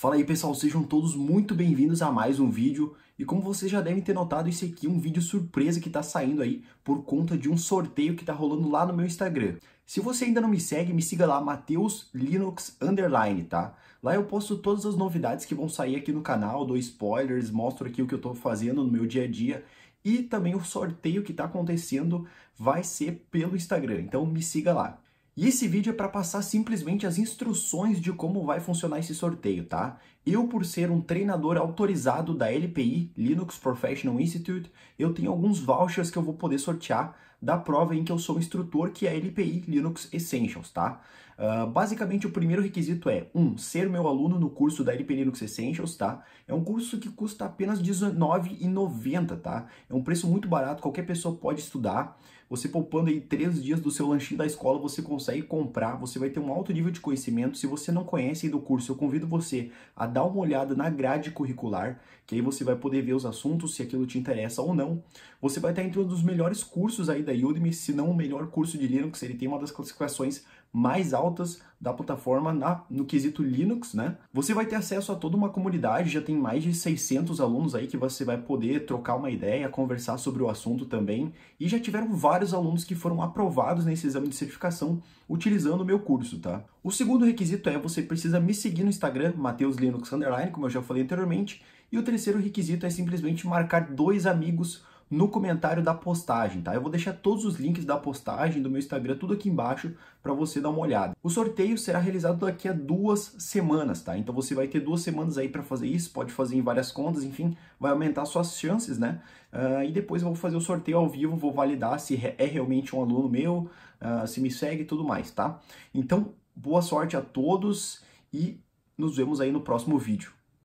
Fala aí pessoal, sejam todos muito bem-vindos a mais um vídeo e como vocês já devem ter notado, esse aqui é um vídeo surpresa que está saindo aí por conta de um sorteio que está rolando lá no meu Instagram. Se você ainda não me segue, me siga lá, Mateus Linux Underline, tá? Lá eu posto todas as novidades que vão sair aqui no canal, dou spoilers, mostro aqui o que eu estou fazendo no meu dia a dia e também o sorteio que está acontecendo vai ser pelo Instagram, então me siga lá. E esse vídeo é para passar simplesmente as instruções de como vai funcionar esse sorteio, tá? Eu, por ser um treinador autorizado da LPI, Linux Professional Institute, eu tenho alguns vouchers que eu vou poder sortear da prova em que eu sou instrutor, que é a LPI Linux Essentials, tá? Ah, basicamente, o primeiro requisito é, um, ser meu aluno no curso da LP Linux Essentials, tá? É um curso que custa apenas R$19,90, tá? É um preço muito barato, qualquer pessoa pode estudar. Você poupando aí três dias do seu lanchinho da escola, você consegue comprar, você vai ter um alto nível de conhecimento. Se você não conhece do curso, eu convido você a dar uma olhada na grade curricular, que aí você vai poder ver os assuntos, se aquilo te interessa ou não. Você vai estar entre um dos melhores cursos aí da Udemy, se não o melhor curso de Linux, ele tem uma das classificações mais altas da plataforma na, no quesito Linux, né? Você vai ter acesso a toda uma comunidade, já tem mais de 600 alunos aí que você vai poder trocar uma ideia, conversar sobre o assunto também, e já tiveram vários alunos que foram aprovados nesse exame de certificação utilizando o meu curso, tá? O segundo requisito é você precisa me seguir no Instagram, MateusLinux, como eu já falei anteriormente, e o terceiro requisito é simplesmente marcar dois amigos no comentário da postagem, tá? Eu vou deixar todos os links da postagem do meu Instagram tudo aqui embaixo para você dar uma olhada. O sorteio será realizado daqui a duas semanas, tá? Então você vai ter duas semanas aí para fazer isso, pode fazer em várias contas, enfim, vai aumentar suas chances, né? Uh, e depois eu vou fazer o sorteio ao vivo, vou validar se é realmente um aluno meu, uh, se me segue e tudo mais, tá? Então, boa sorte a todos e nos vemos aí no próximo vídeo.